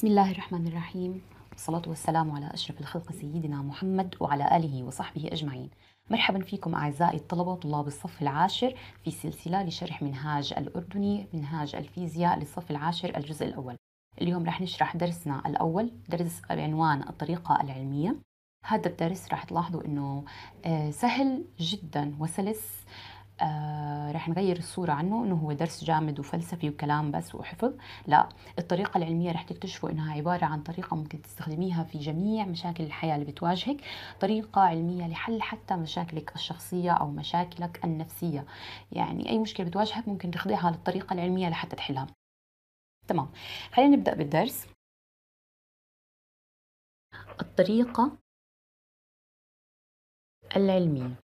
بسم الله الرحمن الرحيم والصلاة والسلام على أشرف الخلق سيدنا محمد وعلى آله وصحبه أجمعين مرحبا فيكم أعزائي الطلبة طلاب الصف العاشر في سلسلة لشرح منهاج الأردني منهاج الفيزياء للصف العاشر الجزء الأول اليوم رح نشرح درسنا الأول درس بعنوان الطريقة العلمية هذا الدرس رح تلاحظوا أنه آه، سهل جدا وسلس آه، رح نغير الصورة عنه انه هو درس جامد وفلسفي وكلام بس وحفظ لا الطريقة العلمية رح تكتشفوا انها عبارة عن طريقة ممكن تستخدميها في جميع مشاكل الحياة اللي بتواجهك طريقة علمية لحل حتى مشاكلك الشخصية او مشاكلك النفسية يعني اي مشكلة بتواجهك ممكن تخضعها للطريقة العلمية لحتى تحلها تمام خلينا نبدأ بالدرس الطريقة العلمية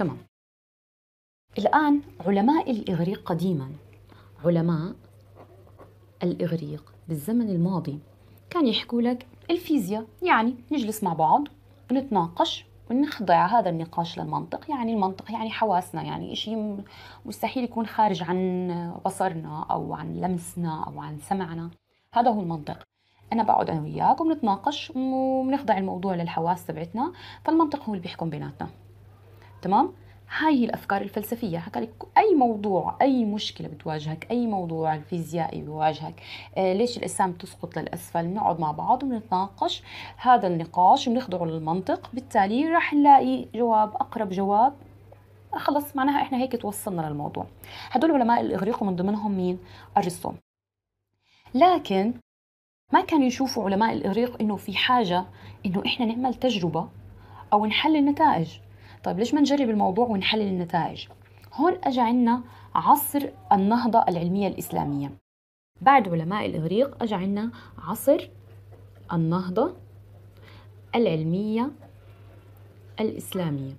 تمام الآن علماء الإغريق قديما علماء الإغريق بالزمن الماضي كان يحكوا لك الفيزياء يعني نجلس مع بعض ونتناقش ونخضع هذا النقاش للمنطق يعني المنطق يعني حواسنا يعني شيء مستحيل يكون خارج عن بصرنا أو عن لمسنا أو عن سمعنا هذا هو المنطق أنا بقعد أنا وياك وبنتناقش وبنخضع الموضوع للحواس تبعتنا فالمنطق هو اللي بيحكم بيناتنا تمام هاي هي الافكار الفلسفيه حكى لك اي موضوع اي مشكله بتواجهك اي موضوع الفيزيائي بيواجهك آه ليش الاجسام بتسقط للاسفل بنقعد مع بعض وبنتناقش هذا النقاش بنخضعه للمنطق بالتالي رح نلاقي جواب اقرب جواب آه، خلص معناها احنا هيك توصلنا للموضوع هدول علماء الاغريق ومن ضمنهم مين ارسطو لكن ما كانوا يشوفوا علماء الاغريق انه في حاجه انه احنا نعمل تجربه او نحلل نتائج طيب ليش ما نجرب الموضوع ونحلل النتائج هون اجى عنا عصر النهضة العلمية الإسلامية بعد علماء الإغريق اجى عنا عصر النهضة العلمية الإسلامية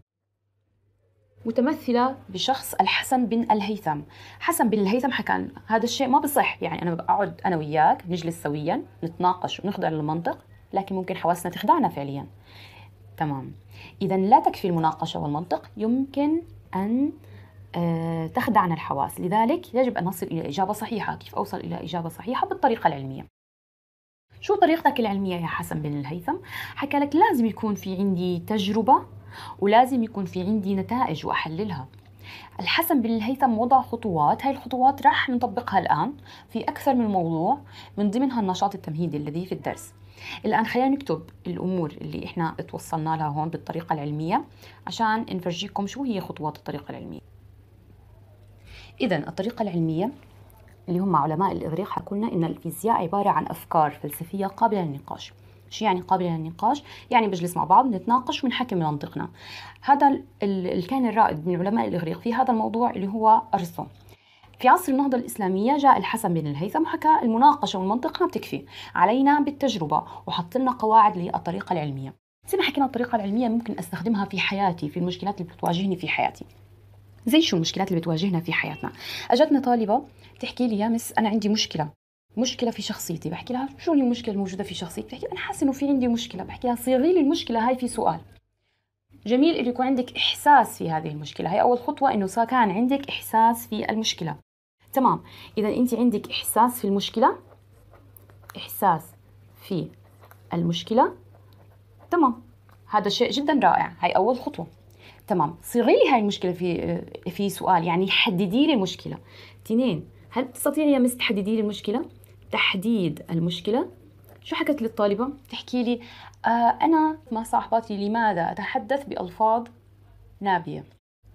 متمثلة بشخص الحسن بن الهيثم حسن بن الهيثم حكى هذا الشيء ما بصح يعني أنا بقعد أنا وياك نجلس سويا نتناقش ونخضع للمنطق لكن ممكن حواسنا تخدعنا فعليا تمام إذا لا تكفي المناقشة والمنطق يمكن أن آه، تخدعنا الحواس لذلك يجب أن نصل إلى إجابة صحيحة كيف أوصل إلى إجابة صحيحة بالطريقة العلمية شو طريقتك العلمية يا حسن بن الهيثم؟ حكى لك لازم يكون في عندي تجربة ولازم يكون في عندي نتائج وأحللها الحسن بالهيثم وضع خطوات هاي الخطوات راح نطبقها الآن في أكثر من موضوع من ضمنها النشاط التمهيدي الذي في الدرس الآن خلينا نكتب الأمور اللي إحنا توصلنا لها هون بالطريقة العلمية عشان نفرجيكم شو هي خطوات الطريقة العلمية إذا الطريقة العلمية اللي هم علماء الإغريق حكوا لنا إن الفيزياء عبارة عن أفكار فلسفية قابلة للنقاش شو يعني قابلة للنقاش؟ يعني بجلس مع بعض نتناقش ونحكي من منطقنا هذا اللي كان الرائد من علماء الإغريق في هذا الموضوع اللي هو أرسطو في عصر النهضة الإسلامية جاء الحسن بن الهيثم وحكى المناقشة والمنطق ما بتكفي علينا بالتجربة وحط لنا قواعد للطريقة العلمية زي ما حكينا الطريقة العلمية ممكن أستخدمها في حياتي في المشكلات اللي بتواجهني في حياتي زي شو المشكلات اللي بتواجهنا في حياتنا اجتني طالبه تحكي لي يا مس انا عندي مشكله مشكله في شخصيتي بحكي لها شو هي المشكله الموجوده في شخصيتي بحكي لها انا حاسه انه في عندي مشكله بحكي لها صيغي لي المشكله هاي في سؤال جميل انه يكون عندك احساس في هذه المشكله هي اول خطوه انه كان عندك احساس في المشكله تمام اذا انت عندك احساس في المشكله احساس في المشكله تمام هذا شيء جدا رائع هاي اول خطوه تمام صيغي لي هاي المشكله في في سؤال يعني حددي لي المشكله تنين هل بتستطيعي يا مس تحددي لي المشكله تحديد المشكلة شو حكت لي الطالبة؟ بتحكي لي آه أنا مع صاحباتي لماذا أتحدث بألفاظ نابية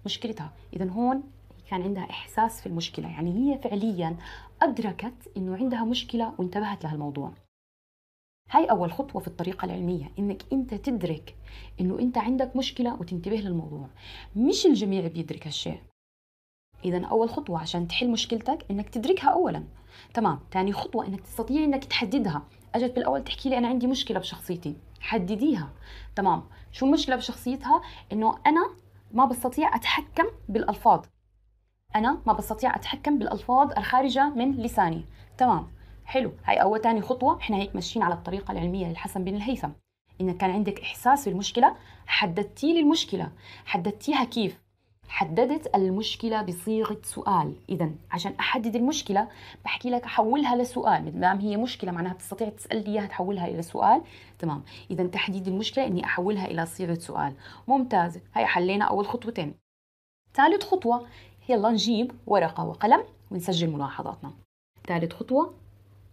مشكلتها إذا هون كان عندها إحساس في المشكلة يعني هي فعليا أدركت إنه عندها مشكلة وانتبهت لهالموضوع هاي أول خطوة في الطريقة العلمية إنك أنت تدرك إنه أنت عندك مشكلة وتنتبه للموضوع مش الجميع بيدرك هالشيء اذا اول خطوه عشان تحل مشكلتك انك تدركها اولا تمام تاني خطوه انك تستطيع انك تحددها اجت بالاول تحكي لي انا عندي مشكله بشخصيتي حدديها تمام شو المشكله بشخصيتها انه انا ما بستطيع اتحكم بالالفاظ انا ما بستطيع اتحكم بالالفاظ الخارجه من لساني تمام حلو هاي اول تاني خطوه احنا هيك ماشيين على الطريقه العلميه للحسن بن الهيثم انك كان عندك احساس بالمشكله حددتي لي المشكله حددتيها كيف حددت المشكلة بصيغة سؤال إذا عشان أحدد المشكلة بحكي لك أحولها لسؤال مدام هي مشكلة معناها بتستطيع تسأل إياها تحولها إلى سؤال تمام إذا تحديد المشكلة إني أحولها إلى صيغة سؤال ممتاز هي حلينا أول خطوتين ثالث خطوة يلا نجيب ورقة وقلم ونسجل ملاحظاتنا ثالث خطوة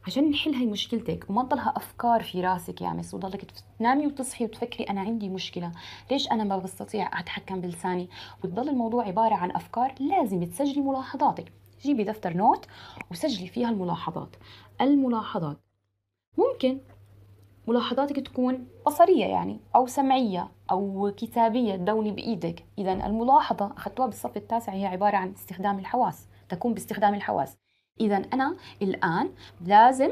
عشان نحل هاي مشكلتك وما تضلها افكار في راسك يا مس وضلك تنامي وتصحي وتفكري انا عندي مشكله ليش انا ما بستطيع اتحكم بلساني وتضل الموضوع عباره عن افكار لازم تسجلي ملاحظاتك جيبي دفتر نوت وسجلي فيها الملاحظات الملاحظات ممكن ملاحظاتك تكون بصرية يعني أو سمعية أو كتابية تدوني بإيدك إذا الملاحظة أخذتوها بالصف التاسع هي عبارة عن استخدام الحواس تكون باستخدام الحواس إذا أنا الآن لازم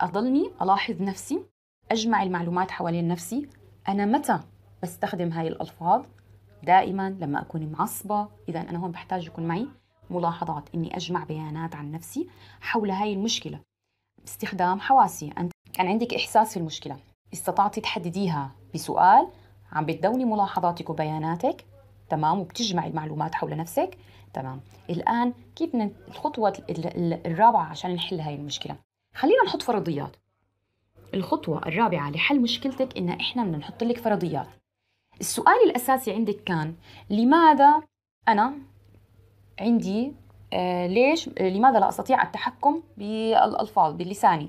أضلني ألاحظ نفسي أجمع المعلومات حوالين نفسي أنا متى بستخدم هاي الألفاظ دائما لما أكون معصبة إذا أنا هون بحتاج يكون معي ملاحظات إني أجمع بيانات عن نفسي حول هاي المشكلة باستخدام حواسي أنت كان عندك إحساس في المشكلة استطعتي تحدديها بسؤال عم بتدوني ملاحظاتك وبياناتك تمام وبتجمعي المعلومات حول نفسك تمام الآن كيف بدنا الخطوة الرابعة عشان نحل هاي المشكلة خلينا نحط فرضيات الخطوة الرابعة لحل مشكلتك إن إحنا بدنا نحط لك فرضيات السؤال الأساسي عندك كان لماذا أنا عندي آه ليش آه لماذا لا أستطيع التحكم بالألفاظ بلساني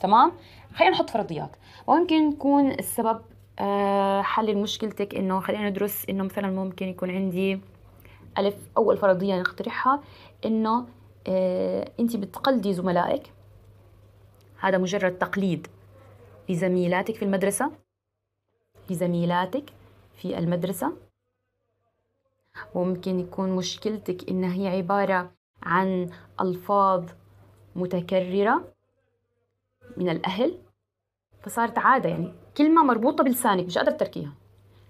تمام خلينا نحط فرضيات وممكن يكون السبب آه حل مشكلتك إنه خلينا ندرس إنه مثلا ممكن يكون عندي ألف أول فرضية نقترحها إنه آه، أنت بتقلدي زملائك هذا مجرد تقليد لزميلاتك في المدرسة لزميلاتك في المدرسة ممكن يكون مشكلتك إنها هي عبارة عن ألفاظ متكررة من الأهل فصارت عادة يعني كلمة مربوطة بلسانك مش قادر تركيها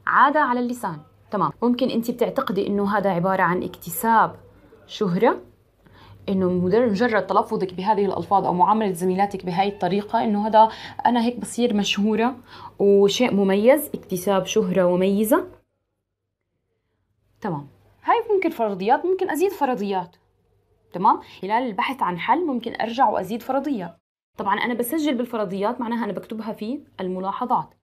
عادة على اللسان تمام ممكن انت بتعتقدي انه هذا عباره عن اكتساب شهره انه مجرد تلفظك بهذه الالفاظ او معامله زميلاتك بهذه الطريقه انه هذا انا هيك بصير مشهوره وشيء مميز اكتساب شهره مميزه تمام هاي ممكن فرضيات ممكن ازيد فرضيات تمام خلال البحث عن حل ممكن ارجع وازيد فرضيات طبعا انا بسجل بالفرضيات معناها انا بكتبها في الملاحظات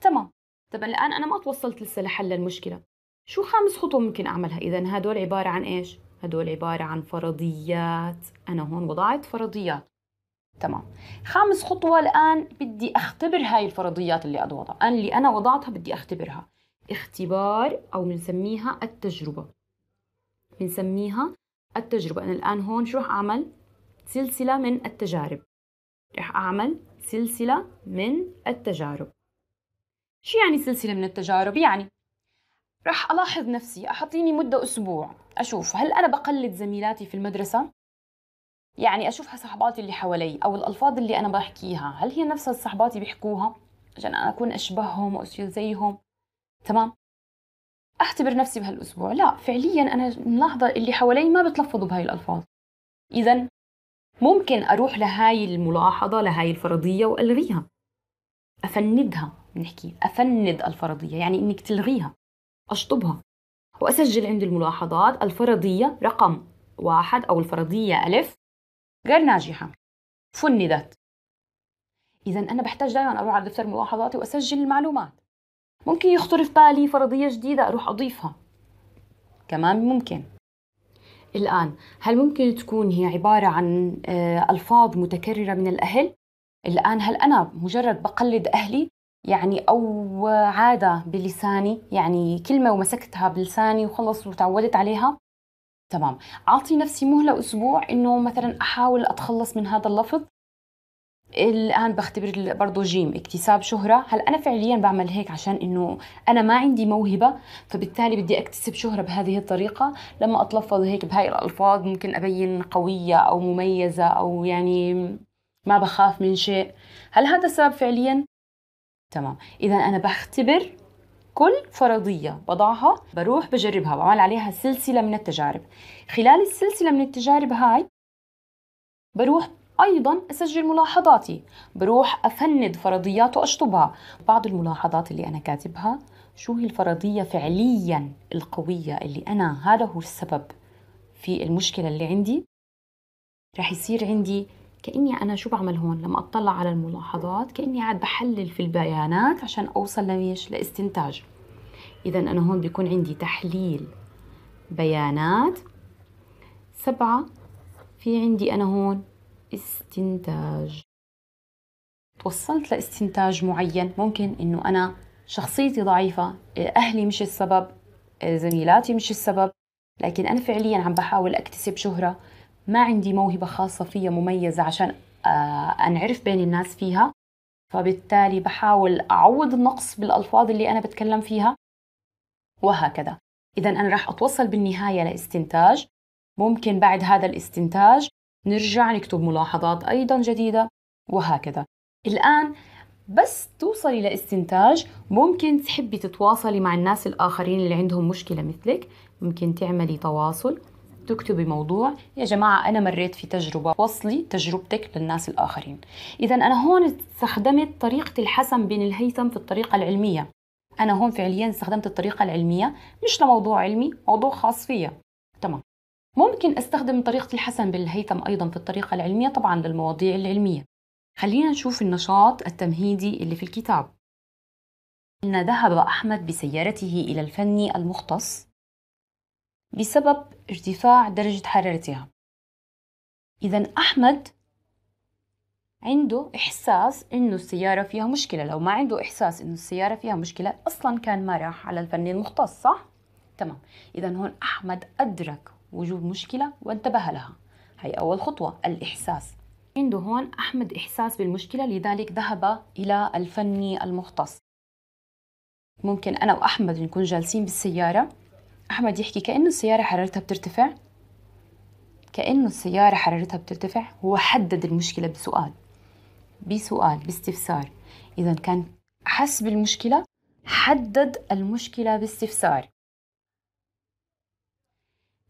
تمام طب الآن أنا ما توصلت لسه لحل المشكلة شو خامس خطوة ممكن أعملها إذا هدول عبارة عن إيش؟ هدول عبارة عن فرضيات أنا هون وضعت فرضيات تمام خامس خطوة الآن بدي أختبر هاي الفرضيات اللي أضوضها أنا اللي أنا وضعتها بدي أختبرها اختبار أو بنسميها التجربة بنسميها التجربة أنا الآن هون شو رح أعمل؟ سلسلة من التجارب رح أعمل سلسلة من التجارب شو يعني سلسلة من التجارب؟ يعني رح ألاحظ نفسي أحطيني مدة أسبوع أشوف هل أنا بقلد زميلاتي في المدرسة؟ يعني أشوف صحباتي اللي حوالي أو الألفاظ اللي أنا بحكيها هل هي نفسها صحباتي بيحكوها؟ عشان أنا أكون أشبههم وأصير زيهم تمام؟ أختبر نفسي بهالأسبوع لا فعليا أنا ملاحظة اللي حوالي ما بتلفظوا بهاي الألفاظ إذا ممكن أروح لهاي الملاحظة لهاي الفرضية وألغيها أفندها بنحكي أفند الفرضية يعني إنك تلغيها أشطبها وأسجل عند الملاحظات الفرضية رقم واحد أو الفرضية ألف غير ناجحة فندت إذا أنا بحتاج دائما أروح على دفتر ملاحظاتي وأسجل المعلومات ممكن يخطر في بالي فرضية جديدة أروح أضيفها كمان ممكن الآن هل ممكن تكون هي عبارة عن آه، ألفاظ متكررة من الأهل؟ الآن هل أنا مجرد بقلد أهلي يعني أو عادة بلساني يعني كلمة ومسكتها بلساني وخلص وتعودت عليها تمام أعطي نفسي مهلة أسبوع إنه مثلا أحاول أتخلص من هذا اللفظ الآن بختبر برضه جيم اكتساب شهرة هل أنا فعليا بعمل هيك عشان إنه أنا ما عندي موهبة فبالتالي بدي أكتسب شهرة بهذه الطريقة لما أتلفظ هيك بهاي الألفاظ ممكن أبين قوية أو مميزة أو يعني ما بخاف من شيء هل هذا السبب فعليا تمام اذا انا بختبر كل فرضية بضعها بروح بجربها بعمل عليها سلسلة من التجارب خلال السلسلة من التجارب هاي بروح أيضا أسجل ملاحظاتي بروح أفند فرضيات وأشطبها بعض الملاحظات اللي أنا كاتبها شو هي الفرضية فعليا القوية اللي أنا هذا هو السبب في المشكلة اللي عندي رح يصير عندي كاني انا شو بعمل هون لما اطلع على الملاحظات كاني قاعد بحلل في البيانات عشان اوصل لايش لاستنتاج اذا انا هون بيكون عندي تحليل بيانات سبعة في عندي انا هون استنتاج توصلت لاستنتاج معين ممكن انه انا شخصيتي ضعيفة اهلي مش السبب زميلاتي مش السبب لكن انا فعليا عم بحاول اكتسب شهرة ما عندي موهبة خاصة فيا مميزة عشان آه، أنعرف بين الناس فيها فبالتالي بحاول أعوض النقص بالألفاظ اللي أنا بتكلم فيها وهكذا إذا أنا راح أتوصل بالنهاية لاستنتاج ممكن بعد هذا الاستنتاج نرجع نكتب ملاحظات أيضا جديدة وهكذا الآن بس توصلي لاستنتاج ممكن تحبي تتواصلي مع الناس الآخرين اللي عندهم مشكلة مثلك ممكن تعملي تواصل تكتبي موضوع يا جماعة أنا مريت في تجربة وصلي تجربتك للناس الآخرين إذا أنا هون استخدمت طريقة الحسن بن الهيثم في الطريقة العلمية أنا هون فعليا استخدمت الطريقة العلمية مش لموضوع علمي موضوع خاص فيا تمام ممكن استخدم طريقة الحسن بن الهيثم أيضا في الطريقة العلمية طبعا للمواضيع العلمية خلينا نشوف النشاط التمهيدي اللي في الكتاب إن ذهب أحمد بسيارته إلى الفني المختص بسبب ارتفاع درجة حرارتها إذا أحمد عنده إحساس إنه السيارة فيها مشكلة لو ما عنده إحساس إنه السيارة فيها مشكلة أصلا كان ما راح على الفني المختص صح؟ تمام إذا هون أحمد أدرك وجود مشكلة وانتبه لها هي أول خطوة الإحساس عنده هون أحمد إحساس بالمشكلة لذلك ذهب إلى الفني المختص ممكن أنا وأحمد نكون جالسين بالسيارة أحمد يحكي كأنه السيارة حرارتها بترتفع كأنه السيارة حرارتها بترتفع هو حدد المشكلة بسؤال بسؤال باستفسار إذا كان حس بالمشكلة حدد المشكلة باستفسار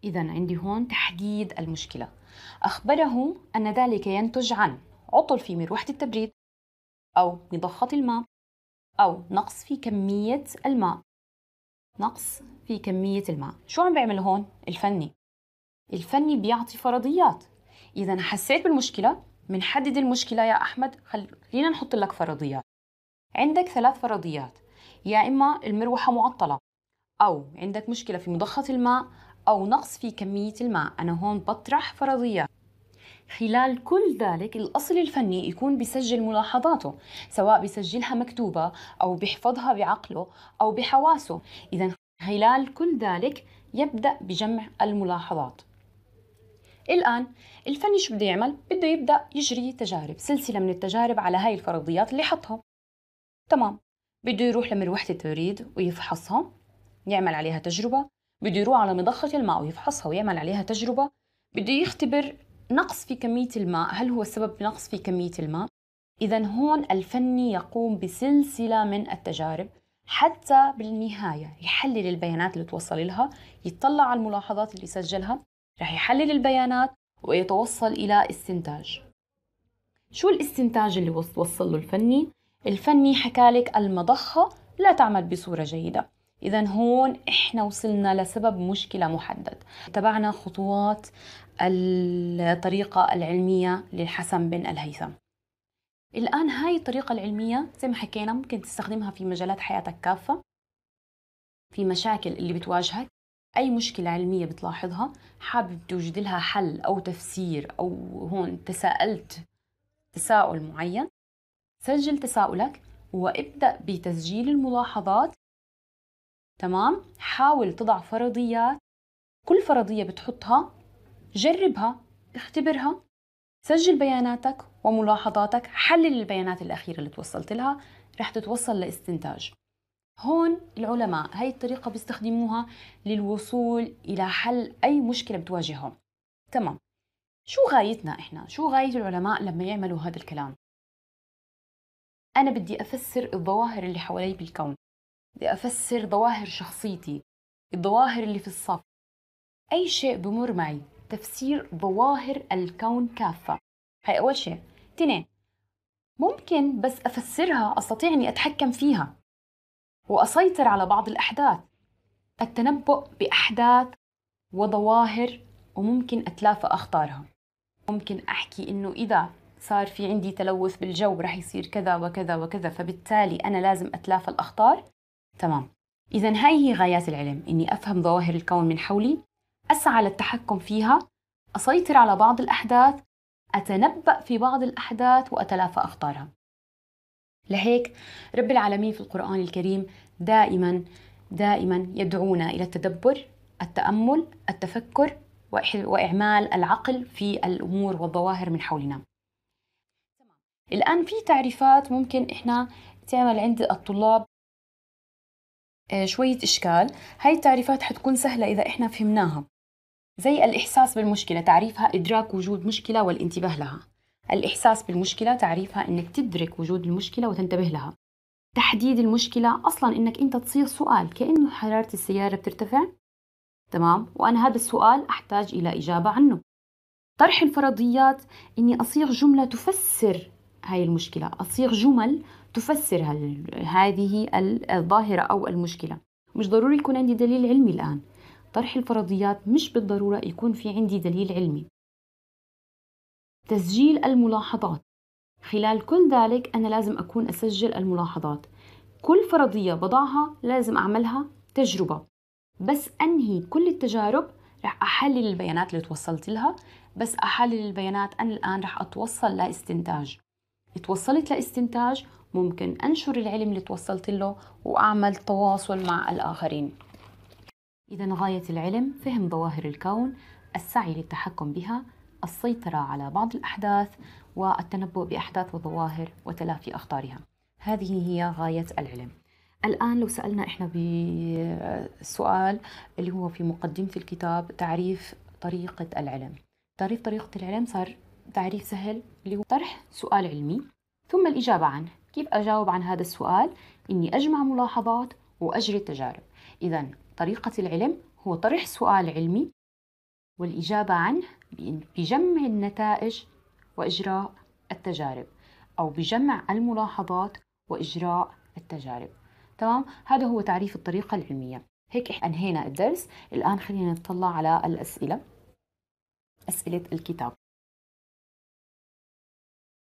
إذا عندي هون تحديد المشكلة أخبره أن ذلك ينتج عن عطل في مروحة التبريد أو مضخة الماء أو نقص في كمية الماء نقص في كمية الماء شو عم بيعمل هون الفني الفني بيعطي فرضيات إذا حسيت بالمشكلة منحدد المشكلة يا أحمد خلينا نحط لك فرضيات عندك ثلاث فرضيات يا إما المروحة معطلة أو عندك مشكلة في مضخة الماء أو نقص في كمية الماء أنا هون بطرح فرضيات خلال كل ذلك الأصل الفني يكون بيسجل ملاحظاته سواء بيسجلها مكتوبة أو بيحفظها بعقله أو بحواسه إذا خلال كل ذلك يبدأ بجمع الملاحظات الآن الفني شو بده يعمل؟ بده يبدأ يجري تجارب سلسلة من التجارب على هاي الفرضيات اللي حطها تمام بده يروح لمروحة التوريد ويفحصها يعمل عليها تجربة بده يروح على مضخة الماء ويفحصها ويعمل عليها تجربة بده يختبر نقص في كمية الماء هل هو سبب نقص في كمية الماء؟ إذا هون الفني يقوم بسلسلة من التجارب حتى بالنهاية يحلل البيانات اللي توصل لها يطلع على الملاحظات اللي سجلها رح يحلل البيانات ويتوصل إلى استنتاج شو الاستنتاج اللي وصل له الفني؟ الفني حكالك المضخة لا تعمل بصورة جيدة إذا هون إحنا وصلنا لسبب مشكلة محدد تبعنا خطوات الطريقة العلمية للحسن بن الهيثم الآن هاي الطريقة العلمية زي ما حكينا ممكن تستخدمها في مجالات حياتك كافة في مشاكل اللي بتواجهك أي مشكلة علمية بتلاحظها حابب توجد لها حل أو تفسير أو هون تساءلت تساؤل معين سجل تساؤلك وابدأ بتسجيل الملاحظات تمام حاول تضع فرضيات كل فرضية بتحطها جربها اختبرها سجل بياناتك وملاحظاتك حلل البيانات الأخيرة اللي توصلت لها رح تتوصل لاستنتاج هون العلماء هاي الطريقة بيستخدموها للوصول إلى حل أي مشكلة بتواجههم تمام شو غايتنا إحنا؟ شو غاية العلماء لما يعملوا هذا الكلام؟ أنا بدي أفسر الظواهر اللي حوالي بالكون بدي أفسر ظواهر شخصيتي الظواهر اللي في الصف أي شيء بمر معي تفسير ظواهر الكون كافة هاي أول شيء تنين ممكن بس أفسرها أستطيع أني أتحكم فيها وأسيطر على بعض الأحداث التنبؤ بأحداث وظواهر وممكن أتلافى أخطارها ممكن أحكي إنه إذا صار في عندي تلوث بالجو رح يصير كذا وكذا وكذا فبالتالي أنا لازم أتلافى الأخطار تمام إذا هاي هي غايات العلم إني أفهم ظواهر الكون من حولي أسعى للتحكم فيها أسيطر على بعض الأحداث أتنبأ في بعض الأحداث وأتلافى أخطارها لهيك رب العالمين في القرآن الكريم دائما دائما يدعونا إلى التدبر التأمل التفكر وإعمال العقل في الأمور والظواهر من حولنا الآن في تعريفات ممكن إحنا تعمل عند الطلاب آه، شوية إشكال هاي التعريفات حتكون سهلة إذا إحنا فهمناها زي الإحساس بالمشكلة تعريفها إدراك وجود مشكلة والانتباه لها الإحساس بالمشكلة تعريفها إنك تدرك وجود المشكلة وتنتبه لها تحديد المشكلة أصلا إنك أنت تصيغ سؤال كأنه حرارة السيارة بترتفع تمام وأنا هذا السؤال أحتاج إلى إجابة عنه طرح الفرضيات إني أصيغ جملة تفسر هاي المشكلة أصيغ جمل تفسر هذه الظاهرة أو المشكلة مش ضروري يكون عندي دليل علمي الآن طرح الفرضيات مش بالضرورة يكون في عندي دليل علمي تسجيل الملاحظات خلال كل ذلك أنا لازم أكون أسجل الملاحظات كل فرضية بضعها لازم أعملها تجربة بس أنهي كل التجارب رح أحلل البيانات اللي توصلت لها بس أحلل البيانات أنا الآن رح أتوصل لاستنتاج اتوصلت لاستنتاج ممكن أنشر العلم اللي توصلت له وأعمل تواصل مع الآخرين إذا غاية العلم فهم ظواهر الكون السعي للتحكم بها السيطرة على بعض الأحداث والتنبؤ بأحداث وظواهر وتلافي أخطارها هذه هي غاية العلم الآن لو سألنا إحنا بسؤال اللي هو في مقدمة الكتاب تعريف طريقة العلم تعريف طريقة العلم صار تعريف سهل اللي هو طرح سؤال علمي ثم الإجابة عنه كيف أجاوب عن هذا السؤال؟ إني أجمع ملاحظات وأجري تجارب إذا طريقة العلم هو طرح سؤال علمي والإجابة عنه بجمع النتائج وإجراء التجارب أو بجمع الملاحظات وإجراء التجارب تمام؟ هذا هو تعريف الطريقة العلمية هيك أنهينا الدرس الآن خلينا نطلع على الأسئلة أسئلة الكتاب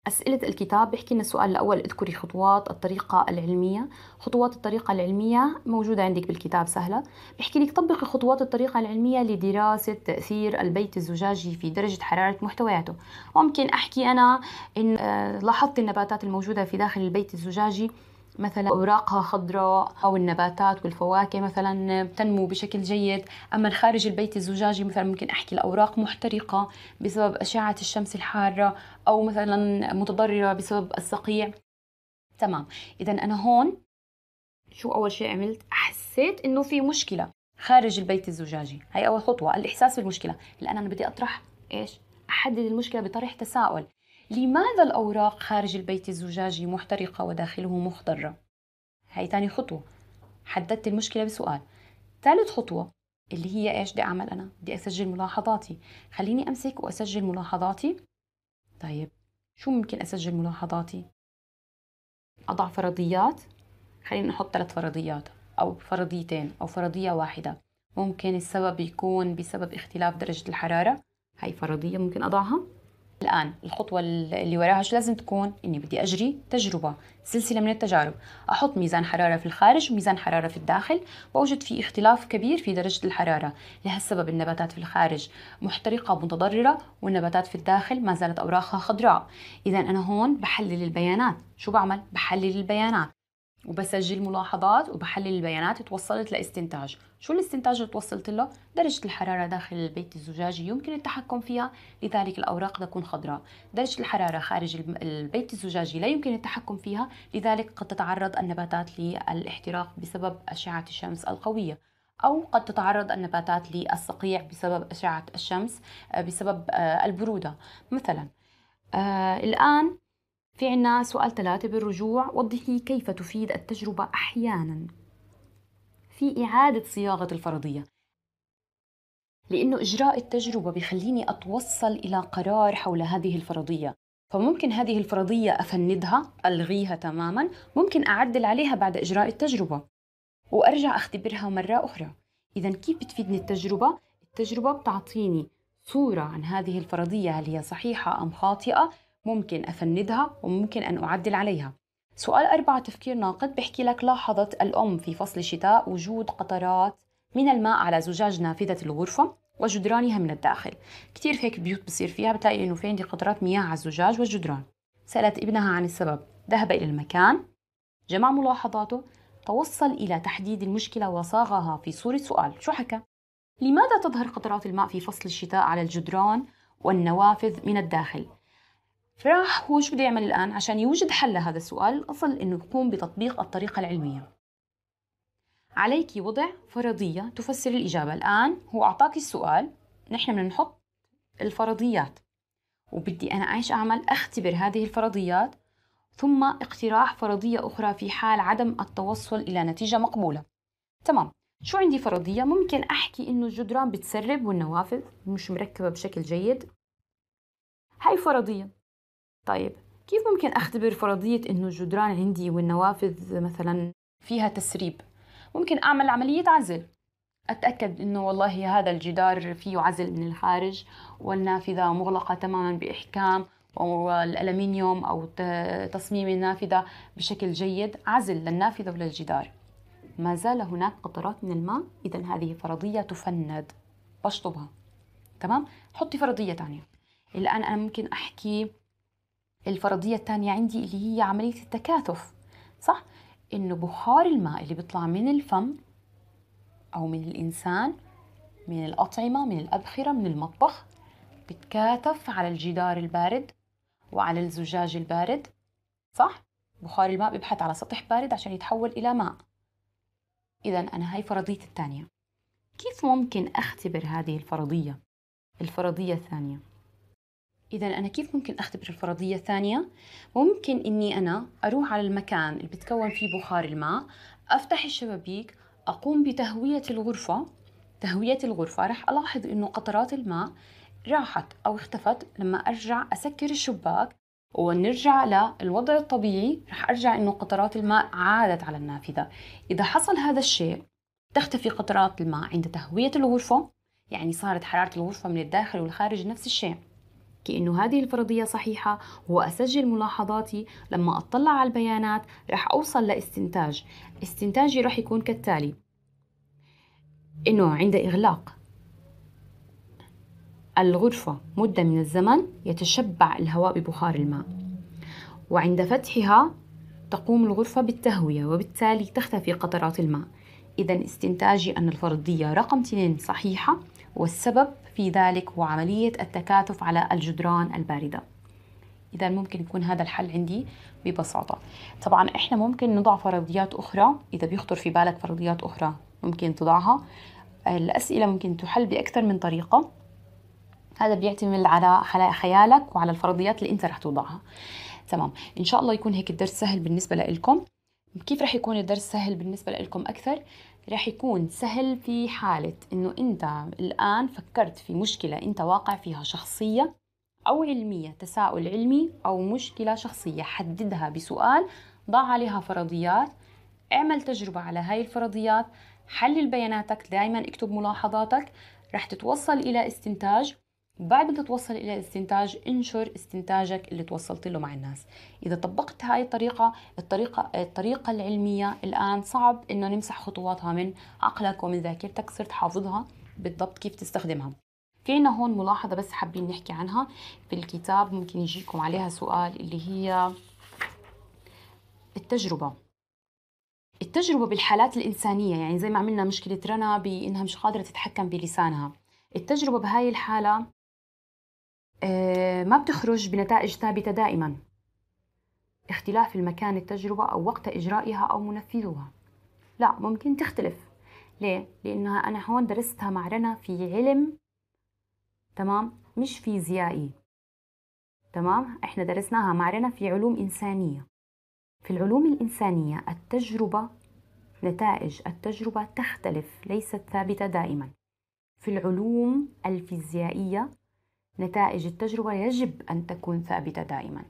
أسئلة الكتاب بيحكي إن السؤال الأول اذكري خطوات الطريقة العلمية، خطوات الطريقة العلمية موجودة عندك بالكتاب سهلة، بيحكي لك طبقي خطوات الطريقة العلمية لدراسة تأثير البيت الزجاجي في درجة حرارة محتوياته، ممكن أحكي أنا إن آه، لاحظت النباتات الموجودة في داخل البيت الزجاجي مثلا اوراقها خضراء او النباتات والفواكه مثلا تنمو بشكل جيد اما خارج البيت الزجاجي مثلا ممكن احكي الاوراق محترقه بسبب اشعه الشمس الحاره او مثلا متضرره بسبب الصقيع تمام اذا انا هون شو اول شيء عملت حسيت انه في مشكله خارج البيت الزجاجي هي اول خطوه الاحساس بالمشكله الان انا بدي اطرح ايش احدد المشكله بطرح تساؤل لماذا الأوراق خارج البيت الزجاجي محترقة وداخله مخضرة؟ هاي تاني خطوة حددت المشكلة بسؤال ثالث خطوة اللي هي إيش بدي أعمل أنا؟ بدي أسجل ملاحظاتي خليني أمسك وأسجل ملاحظاتي طيب شو ممكن أسجل ملاحظاتي؟ أضع فرضيات خلينا نحط ثلاث فرضيات أو فرضيتين أو فرضية واحدة ممكن السبب يكون بسبب اختلاف درجة الحرارة هاي فرضية ممكن أضعها الآن الخطوة اللي وراها شو لازم تكون؟ إني بدي أجري تجربة سلسلة من التجارب أحط ميزان حرارة في الخارج وميزان حرارة في الداخل وأوجد في اختلاف كبير في درجة الحرارة لهالسبب النباتات في الخارج محترقة متضررة والنباتات في الداخل ما زالت أوراقها خضراء إذا أنا هون بحلل البيانات شو بعمل؟ بحلل البيانات وبسجل ملاحظات وبحلل البيانات توصلت لاستنتاج شو الاستنتاج اللي توصلت له درجة الحرارة داخل البيت الزجاجي يمكن التحكم فيها لذلك الأوراق تكون خضراء درجة الحرارة خارج البيت الزجاجي لا يمكن التحكم فيها لذلك قد تتعرض النباتات للاحتراق بسبب أشعة الشمس القوية أو قد تتعرض النباتات للصقيع بسبب أشعة الشمس آه، بسبب آه، البرودة مثلا آه الآن في عنا سؤال ثلاثة بالرجوع وضحي كيف تفيد التجربة أحيانا في إعادة صياغة الفرضية لأنه إجراء التجربة بخليني أتوصل إلى قرار حول هذه الفرضية فممكن هذه الفرضية أفندها ألغيها تماما ممكن أعدل عليها بعد إجراء التجربة وأرجع أختبرها مرة أخرى إذا كيف بتفيدني التجربة؟ التجربة بتعطيني صورة عن هذه الفرضية هل هي صحيحة أم خاطئة ممكن أفندها وممكن أن أعدل عليها سؤال أربعة تفكير ناقد بيحكي لك لاحظت الأم في فصل الشتاء وجود قطرات من الماء على زجاج نافذة الغرفة وجدرانها من الداخل كتير هيك بيوت بصير فيها بتلاقي إنه في عندي قطرات مياه على الزجاج والجدران سألت ابنها عن السبب ذهب إلى المكان جمع ملاحظاته توصل إلى تحديد المشكلة وصاغها في صورة سؤال شو حكى؟ لماذا تظهر قطرات الماء في فصل الشتاء على الجدران والنوافذ من الداخل؟ فراح هو شو بده يعمل الآن عشان يوجد حل لهذا السؤال الأصل إنه يقوم بتطبيق الطريقة العلمية عليك وضع فرضية تفسر الإجابة الآن هو أعطاك السؤال نحن بدنا نحط الفرضيات وبدي أنا إيش أعمل أختبر هذه الفرضيات ثم اقتراح فرضية أخرى في حال عدم التوصل إلى نتيجة مقبولة تمام شو عندي فرضية ممكن أحكي إنه الجدران بتسرب والنوافذ مش مركبة بشكل جيد هاي فرضية طيب كيف ممكن أختبر فرضية إنه الجدران عندي والنوافذ مثلا فيها تسريب؟ ممكن أعمل عملية عزل أتأكد إنه والله هذا الجدار فيه عزل من الخارج والنافذة مغلقة تماما بإحكام والألمنيوم أو تصميم النافذة بشكل جيد عزل للنافذة وللجدار ما زال هناك قطرات من الماء إذا هذه فرضية تفند بشطبها تمام حطي فرضية ثانية الآن أنا ممكن أحكي الفرضية الثانية عندي اللي هي عملية التكاثف صح؟ إنه بخار الماء اللي بيطلع من الفم أو من الإنسان من الأطعمة من الأبخرة من المطبخ بتكاثف على الجدار البارد وعلى الزجاج البارد صح؟ بخار الماء بيبحث على سطح بارد عشان يتحول إلى ماء إذا أنا هاي فرضيتي الثانية كيف ممكن أختبر هذه الفرضية؟ الفرضية الثانية إذا أنا كيف ممكن أختبر الفرضية الثانية؟ ممكن إني أنا أروح على المكان اللي بتكون فيه بخار الماء أفتح الشبابيك أقوم بتهوية الغرفة تهوية الغرفة راح ألاحظ إنه قطرات الماء راحت أو اختفت لما أرجع أسكر الشباك ونرجع للوضع الطبيعي رح أرجع إنه قطرات الماء عادت على النافذة إذا حصل هذا الشيء تختفي قطرات الماء عند تهوية الغرفة يعني صارت حرارة الغرفة من الداخل والخارج نفس الشيء كأنه هذه الفرضية صحيحة وأسجل ملاحظاتي لما أطلع على البيانات رح أوصل لاستنتاج استنتاجي رح يكون كالتالي إنه عند إغلاق الغرفة مدة من الزمن يتشبع الهواء ببخار الماء وعند فتحها تقوم الغرفة بالتهوية وبالتالي تختفي قطرات الماء إذا استنتاجي أن الفرضية رقم 2 صحيحة والسبب في ذلك هو عملية التكاثف على الجدران الباردة إذا ممكن يكون هذا الحل عندي ببساطة طبعا إحنا ممكن نضع فرضيات أخرى إذا بيخطر في بالك فرضيات أخرى ممكن تضعها الأسئلة ممكن تحل بأكثر من طريقة هذا بيعتمد على خيالك وعلى الفرضيات اللي أنت رح توضعها تمام إن شاء الله يكون هيك الدرس سهل بالنسبة لكم كيف رح يكون الدرس سهل بالنسبة لكم أكثر رح يكون سهل في حالة إنه أنت الآن فكرت في مشكلة أنت واقع فيها شخصية أو علمية تساؤل علمي أو مشكلة شخصية حددها بسؤال ضع عليها فرضيات اعمل تجربة على هاي الفرضيات حلل بياناتك دائما اكتب ملاحظاتك رح تتوصل إلى استنتاج بعد ما تتوصل الى الاستنتاج انشر استنتاجك اللي توصلت له مع الناس اذا طبقت هاي الطريقه الطريقه الطريقه العلميه الان صعب انه نمسح خطواتها من عقلك ومن ذاكرتك صرت حافظها بالضبط كيف تستخدمها في عنا هون ملاحظه بس حابين نحكي عنها في الكتاب ممكن يجيكم عليها سؤال اللي هي التجربه التجربة بالحالات الإنسانية يعني زي ما عملنا مشكلة رنا بإنها مش قادرة تتحكم بلسانها التجربة بهاي الحالة آه، ما بتخرج بنتائج ثابتة دائما اختلاف المكان التجربة أو وقت إجرائها أو منفذها لا ممكن تختلف ليه؟ لأنها أنا هون درستها مع رنا في علم تمام مش فيزيائي تمام احنا درسناها مع رنا في علوم إنسانية في العلوم الإنسانية التجربة نتائج التجربة تختلف ليست ثابتة دائما في العلوم الفيزيائية نتائج التجربة يجب أن تكون ثابتة دائما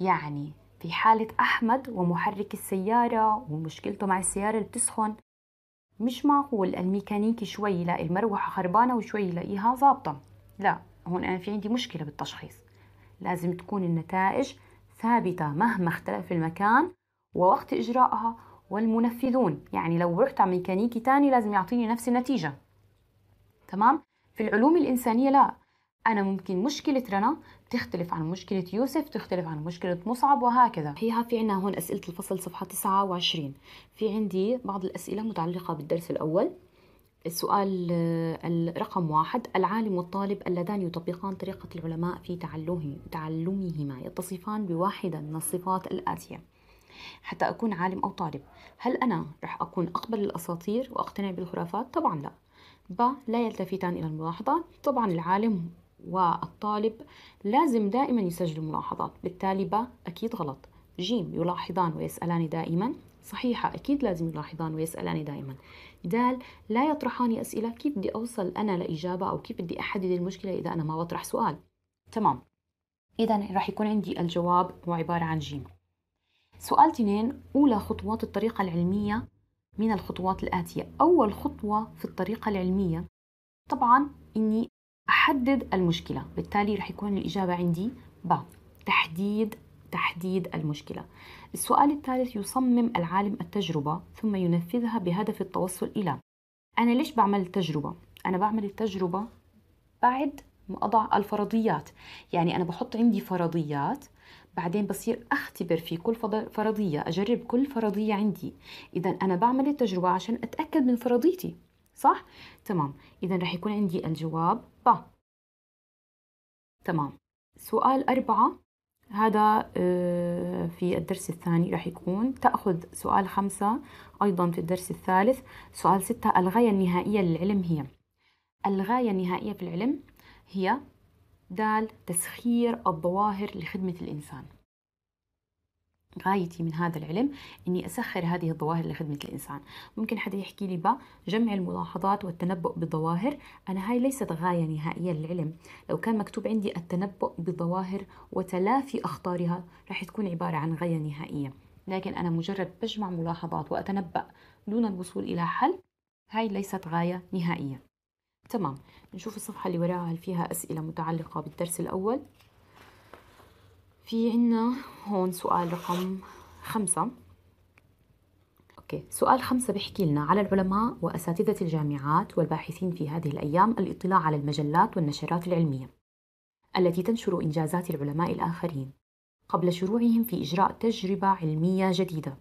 يعني في حالة أحمد ومحرك السيارة ومشكلته مع السيارة اللي بتسخن مش معقول الميكانيكي شوي يلاقي المروحة خربانة وشوي يلاقيها ظابطة لا هون أنا في عندي مشكلة بالتشخيص لازم تكون النتائج ثابتة مهما اختلف المكان ووقت إجراءها والمنفذون يعني لو رحت على ميكانيكي تاني لازم يعطيني نفس النتيجة تمام؟ في العلوم الإنسانية لا أنا ممكن مشكلة رنا تختلف عن مشكلة يوسف تختلف عن مشكلة مصعب وهكذا فيها في عنا هون أسئلة الفصل صفحة 29 في عندي بعض الأسئلة متعلقة بالدرس الأول السؤال آه، الرقم واحد العالم والطالب اللذان يطبقان طريقة العلماء في تعلمهم تعلمهما يتصفان بواحدة من الصفات الآتية حتى أكون عالم أو طالب هل أنا رح أكون أقبل الأساطير وأقتنع بالخرافات؟ طبعا لا ب لا يلتفتان إلى الملاحظة طبعا العالم والطالب لازم دائما يسجلوا ملاحظات بالتالي ب أكيد غلط جيم يلاحظان ويسألان دائما صحيحة أكيد لازم يلاحظان ويسألان دائما دال لا يطرحاني أسئلة كيف بدي أوصل أنا لإجابة أو كيف بدي أحدد المشكلة إذا أنا ما بطرح سؤال تمام إذا راح يكون عندي الجواب هو عبارة عن جيم سؤال تنين أولى خطوات الطريقة العلمية من الخطوات الآتية أول خطوة في الطريقة العلمية طبعا إني احدد المشكله بالتالي رح يكون الاجابه عندي ب تحديد تحديد المشكله السؤال الثالث يصمم العالم التجربه ثم ينفذها بهدف التوصل الى انا ليش بعمل التجربه انا بعمل التجربه بعد ما اضع الفرضيات يعني انا بحط عندي فرضيات بعدين بصير اختبر في كل فرضيه اجرب كل فرضيه عندي اذا انا بعمل التجربه عشان اتاكد من فرضيتي صح تمام اذا رح يكون عندي الجواب با تمام سؤال أربعة هذا آه، في الدرس الثاني راح يكون تأخذ سؤال خمسة أيضا في الدرس الثالث سؤال ستة الغاية النهائية للعلم هي الغاية النهائية في العلم هي دال تسخير الظواهر لخدمة الإنسان غايتي من هذا العلم اني اسخر هذه الظواهر لخدمه الانسان ممكن حدا يحكي لي بقى جمع الملاحظات والتنبؤ بالظواهر انا هاي ليست غايه نهائيه للعلم لو كان مكتوب عندي التنبؤ بالظواهر وتلافي اخطارها راح تكون عباره عن غايه نهائيه لكن انا مجرد بجمع ملاحظات واتنبأ دون الوصول الى حل هاي ليست غايه نهائيه تمام نشوف الصفحه اللي وراها هل فيها اسئله متعلقه بالدرس الاول في عنا هون سؤال رقم خمسة أوكي. سؤال خمسة بيحكي لنا على العلماء وأساتذة الجامعات والباحثين في هذه الأيام الاطلاع على المجلات والنشرات العلمية التي تنشر إنجازات العلماء الآخرين قبل شروعهم في إجراء تجربة علمية جديدة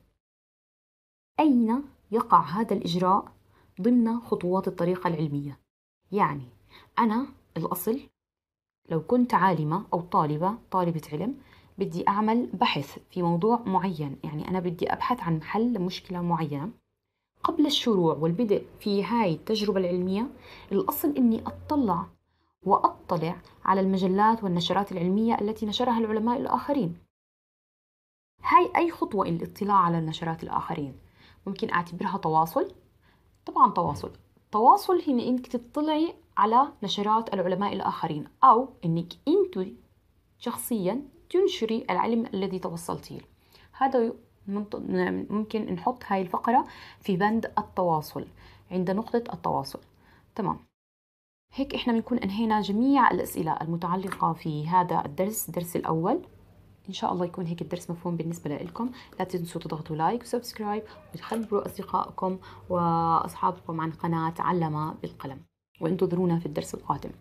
أين يقع هذا الإجراء ضمن خطوات الطريقة العلمية؟ يعني أنا الأصل لو كنت عالمة أو طالبة طالبة علم بدي أعمل بحث في موضوع معين يعني أنا بدي أبحث عن حل لمشكلة معينة قبل الشروع والبدء في هاي التجربة العلمية الأصل أني أطلع وأطلع على المجلات والنشرات العلمية التي نشرها العلماء الآخرين هاي أي خطوة الاطلاع على النشرات الآخرين ممكن أعتبرها تواصل طبعا تواصل التواصل هنا انك تطلعي على نشرات العلماء الاخرين او انك انت شخصيا تنشري العلم الذي توصلتي له هذا ممكن نحط هاي الفقرة في بند التواصل عند نقطة التواصل تمام هيك احنا بنكون انهينا جميع الاسئله المتعلقه في هذا الدرس الدرس الاول ان شاء الله يكون هيك الدرس مفهوم بالنسبه لكم لا تنسوا تضغطوا لايك وسبسكرايب وتخبروا اصدقائكم واصحابكم عن قناه علم بالقلم وانتظرونا في الدرس القادم